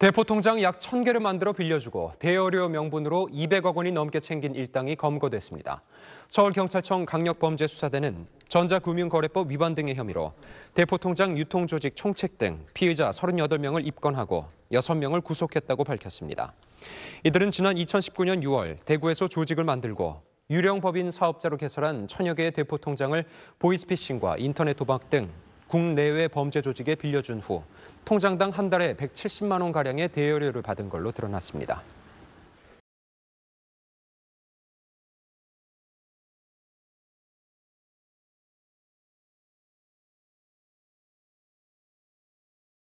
대포 통장 약 1,000개를 만들어 빌려주고 대여료 명분으로 200억 원이 넘게 챙긴 일당이 검거됐습니다. 서울경찰청 강력범죄수사대는 전자금융거래법 위반 등의 혐의로 대포 통장 유통조직 총책 등 피의자 38명을 입건하고 6명을 구속했다고 밝혔습니다. 이들은 지난 2019년 6월 대구에서 조직을 만들고 유령 법인 사업자로 개설한 천여 개의 대포 통장을 보이스피싱과 인터넷 도박 등 국내외 범죄 조직에 빌려준 후 통장당 한 달에 170만 원가량의 대여료를 받은 걸로 드러났습니다.